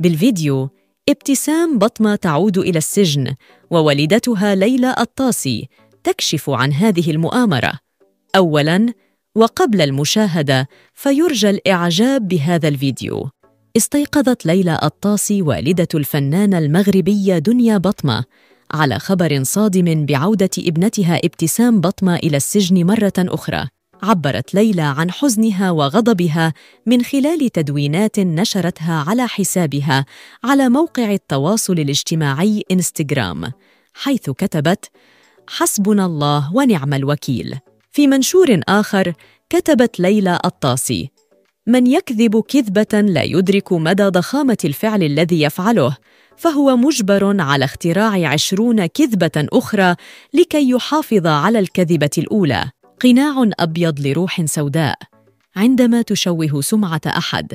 بالفيديو ابتسام بطمة تعود إلى السجن ووالدتها ليلى الطاسي تكشف عن هذه المؤامرة أولاً وقبل المشاهدة فيرجى الإعجاب بهذا الفيديو استيقظت ليلى الطاسي والدة الفنانة المغربية دنيا بطمة على خبر صادم بعودة ابنتها ابتسام بطمة إلى السجن مرة أخرى عبرت ليلى عن حزنها وغضبها من خلال تدوينات نشرتها على حسابها على موقع التواصل الاجتماعي انستغرام حيث كتبت حسبنا الله ونعم الوكيل في منشور اخر كتبت ليلى الطاسي من يكذب كذبه لا يدرك مدى ضخامه الفعل الذي يفعله فهو مجبر على اختراع عشرون كذبه اخرى لكي يحافظ على الكذبه الاولى قناع أبيض لروح سوداء عندما تشوه سمعة أحد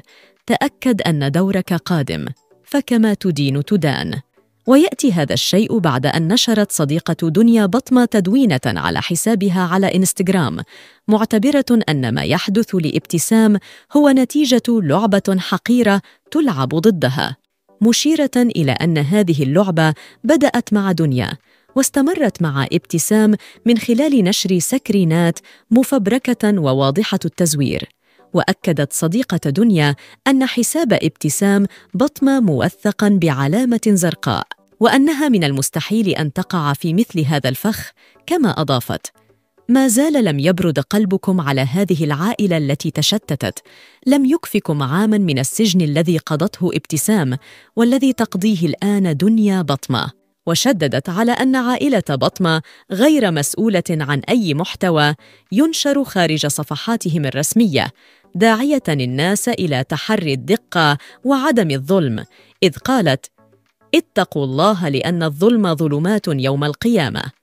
تأكد أن دورك قادم فكما تدين تدان ويأتي هذا الشيء بعد أن نشرت صديقة دنيا بطمة تدوينة على حسابها على إنستغرام معتبرة أن ما يحدث لابتسام هو نتيجة لعبة حقيرة تلعب ضدها مشيرة إلى أن هذه اللعبة بدأت مع دنيا واستمرت مع ابتسام من خلال نشر سكرينات مفبركه وواضحه التزوير واكدت صديقه دنيا ان حساب ابتسام بطم موثقا بعلامه زرقاء وانها من المستحيل ان تقع في مثل هذا الفخ كما اضافت ما زال لم يبرد قلبكم على هذه العائله التي تشتتت لم يكفكم عاما من السجن الذي قضته ابتسام والذي تقضيه الان دنيا بطمه وشددت على أن عائلة بطمة غير مسؤولة عن أي محتوى ينشر خارج صفحاتهم الرسمية داعية الناس إلى تحري الدقة وعدم الظلم إذ قالت اتقوا الله لأن الظلم ظلمات يوم القيامة